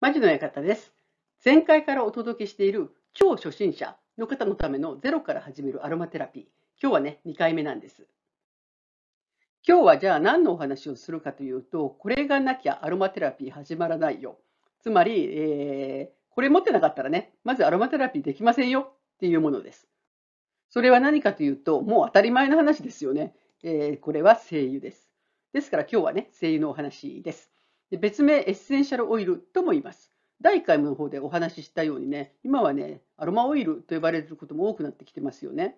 マジの館です。前回からお届けしている超初心者の方のためのゼロから始めるアロマテラピー。今日はね、2回目なんです。今日はじゃあ何のお話をするかというと、これがなきゃアロマテラピー始まらないよ。つまり、えー、これ持ってなかったらね、まずアロマテラピーできませんよっていうものです。それは何かというと、もう当たり前の話ですよね。えー、これは声優です。ですから今日はね、声優のお話です。で別名エッセンシャルオイルとも言います。第1回目の方でお話ししたようにね、今はね、アロマオイルと呼ばれることも多くなってきてますよね。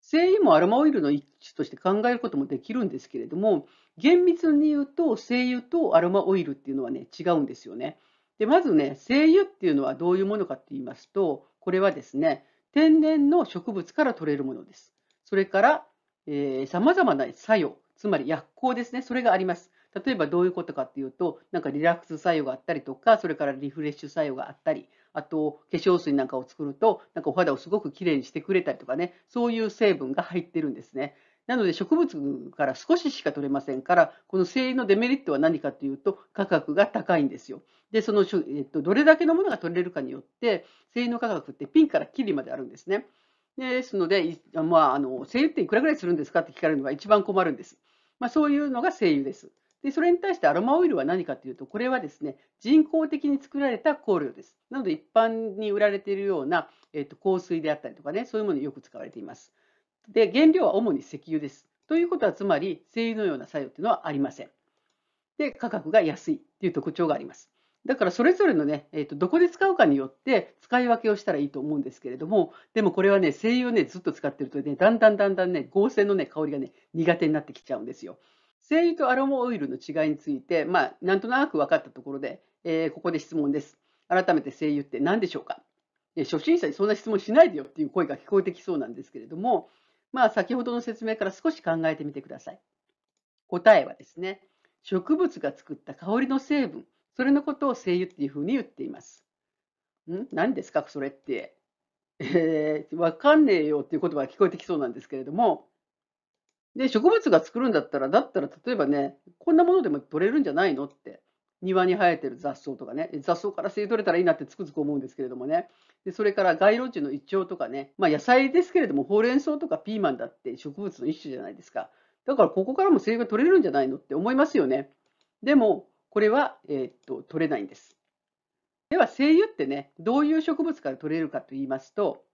精油もアロマオイルの一種として考えることもできるんですけれども、厳密に言うと精油とアロマオイルっていうのはね、違うんですよね。で、まずね、精油っていうのはどういうものかって言いますと、これはですね、天然の植物から取れるものです。それから、さまざまな作用、つまり薬効ですね、それがあります。例えばどういうことかっていうと、なんかリラックス作用があったりとか、それからリフレッシュ作用があったり、あと化粧水なんかを作ると、なんかお肌をすごくきれいにしてくれたりとかね、そういう成分が入ってるんですね。なので植物から少ししか取れませんから、この精油のデメリットは何かというと、価格が高いんですよ。で、その、えっと、どれだけのものが取れるかによって、精油の価格ってピンからキリまであるんですね。ですので、まあ、あの精油っていくらぐらいするんですかって聞かれるのが一番困るんです。まあ、そういうのが精油です。で、それに対してアロマオイルは何かというと、これはですね、人工的に作られた香料です。なので、一般に売られているような、えっと、香水であったりとかね、そういうものによく使われています。で、原料は主に石油です。ということは、つまり、精油のような作用というのはありません。で、価格が安いという特徴があります。だからそれぞれのね、えーと、とどこで使うかによって使い分けをしたらいいと思うんですけれども、でもこれはね、精油をね、ずっと使ってるとね、だんだんだんだんね、合成のね、香りがね、苦手になってきちゃうんですよ。精油とアロマオイルの違いについて、まあ、なんとなく分かったところで、えー、ここで質問です。改めて精油って何でしょうか初心者にそんな質問しないでよっていう声が聞こえてきそうなんですけれども、まあ、先ほどの説明から少し考えてみてください。答えはですね、植物が作った香りの成分、それのことを精油っていうふうに言っています。ん何ですか、それって。えー、わかんねえよっていう言葉が聞こえてきそうなんですけれども、で、植物が作るんだったら、だったら例えばね、こんなものでも取れるんじゃないのって。庭に生えてる雑草とかね、雑草から吸い取れたらいいなってつくづく思うんですけれどもね。で、それから街路樹のイチョウとかね、まあ野菜ですけれども、ほうれん草とかピーマンだって植物の一種じゃないですか。だからここからも生が取れるんじゃないのって思いますよね。でも、これは、えー、っと、取れないんです。では、精油ってね、どういう植物から取れるかと言いますと、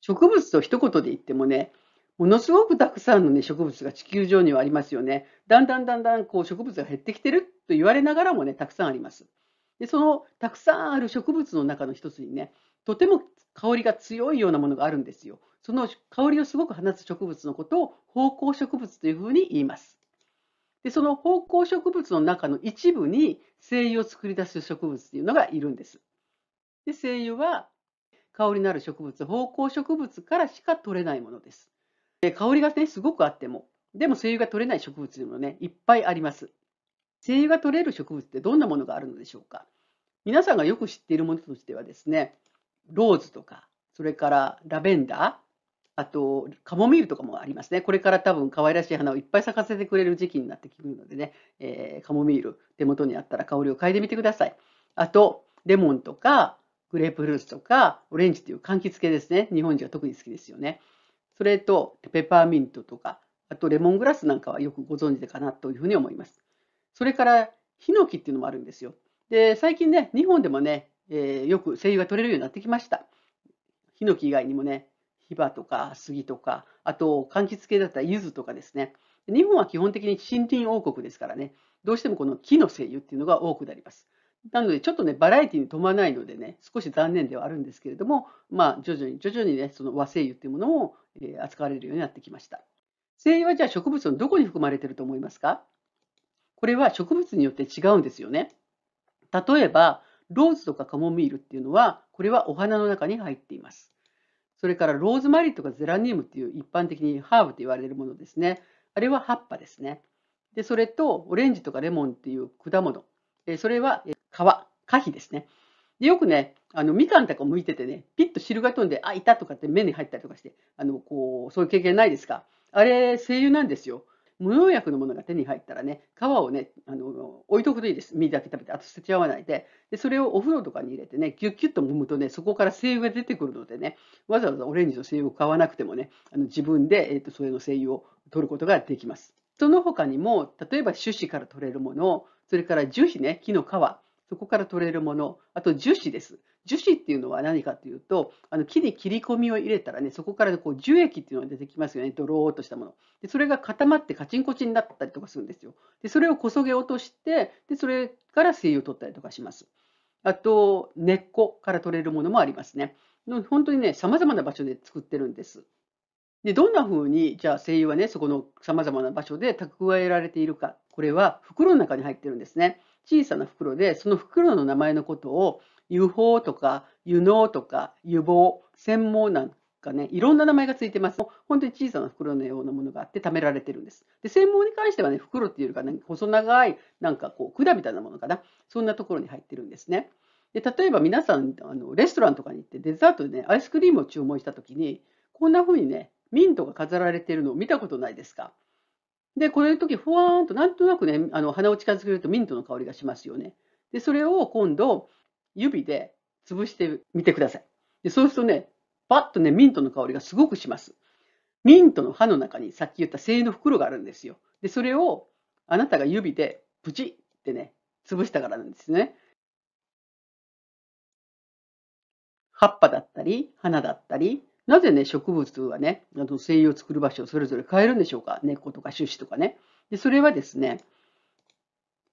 植物と一言で言ってもね、ものすごくたくさんの、ね、植物が地球上にはありますよね。だんだんだんだんこう植物が減ってきてると言われながらもね、たくさんあります。で、そのたくさんある植物の中の一つにね、とても香りが強いようなものがあるんですよ。その香りをすごく放つ植物のことを芳香植物というふうに言います。で、その芳香植物の中の一部に精油を作り出す植物というのがいるんです。で、精油は香りのある植物、芳香植物からしか取れないものです。香りがね、すごくあっても、でも精油が取れない植物でもね、いっぱいあります。精油が取れる植物ってどんなものがあるのでしょうか皆さんがよく知っているものとしてはですね、ローズとか、それからラベンダー、あと、カモミールとかもありますね。これから多分可愛らしい花をいっぱい咲かせてくれる時期になってくるのでね、えー、カモミール、手元にあったら香りを嗅いでみてください。あと、レモンとか、グレープフルーツとか、オレンジという柑橘系ですね。日本人は特に好きですよね。それとペパーミントとか、あとレモングラスなんかはよくご存知かなというふうに思います。それからヒノキっていうのもあるんですよ。で、最近ね、日本でもね、えー、よく精油が取れるようになってきました。ヒノキ以外にもね、ヒバとか杉とか、あと柑橘系だったら柚子とかですね。日本は基本的に森林王国ですからね、どうしてもこの木の精油っていうのが多くなります。なので、ちょっとね、バラエティに富まないのでね、少し残念ではあるんですけれども、まあ、徐々に徐々にね、その和製油っていうものを、えー、扱われるようになってきました。精油はじゃあ植物のどこに含まれてると思いますかこれは植物によって違うんですよね。例えば、ローズとかカモミールっていうのは、これはお花の中に入っています。それからローズマリーとかゼラニウムっていう一般的にハーブと言われるものですね。あれは葉っぱですね。で、それとオレンジとかレモンっていう果物。それは皮、果皮ですね。でよくね、あのみかんとか剥いててね、ピッと汁が飛んで、あ、いたとかって目に入ったりとかして、あのこうそういう経験ないですか。あれ、精油なんですよ。無農薬のものが手に入ったらね、皮をね、あの置いとくといいです。身だけ食べて、あと捨てちゃわないでで。それをお風呂とかに入れてね、ぎゅっぎゅっと揉むとね、そこから精油が出てくるのでね、わざわざオレンジの精油を買わなくてもね、あの自分で、えーと、とそれの精油を取ることができます。その他にも、例えば種子から取れるもの、それから樹皮ね、木の皮。そこから取れるもの、あと樹脂です。樹脂っていうのは何かというと、あの木に切り込みを入れたらね、そこからこう樹液っていうのが出てきますよね、ドローっとしたもの。で、それが固まってカチンコチンになったりとかするんですよ。で、それをこそげ落として、で、それから精油を取ったりとかします。あと、根っこから取れるものもありますね。本当にね、様々な場所で作ってるんです。で、どんな風に、じゃあ精油はね、そこの様々な場所で蓄えられているか、これは袋の中に入ってるんですね。小さな袋で、その袋の名前のことを、油胞とか、油能とか、油胞専門なんかね、いろんな名前がついてます。本当に小さな袋のようなものがあって貯められてるんです。で、専門に関してはね、袋っていうよりか、ね、細長い、なんかこう、管みたいなものかな。そんなところに入ってるんですね。で例えば皆さんあのレストランとかに行ってデザートでねアイスクリームを注文した時にこんな風にねミントが飾られてるのを見たことないですかで、これの時、ふわーんと、なんとなくね、あの鼻を近づけるとミントの香りがしますよね。で、それを今度、指で潰してみてください。で、そうするとね、パッとね、ミントの香りがすごくします。ミントの歯の中にさっき言った精の袋があるんですよ。で、それをあなたが指でプチってね、潰したからなんですね。葉っぱだったり、花だったり、なぜね、植物はね、あの精油を作る場所をそれぞれ変えるんでしょうか根っことか種子とかね。でそれはですね、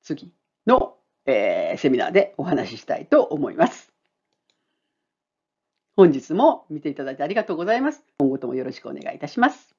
次の、えー、セミナーでお話ししたいと思います。本日も見ていただいてありがとうございます。今後ともよろしくお願いいたします。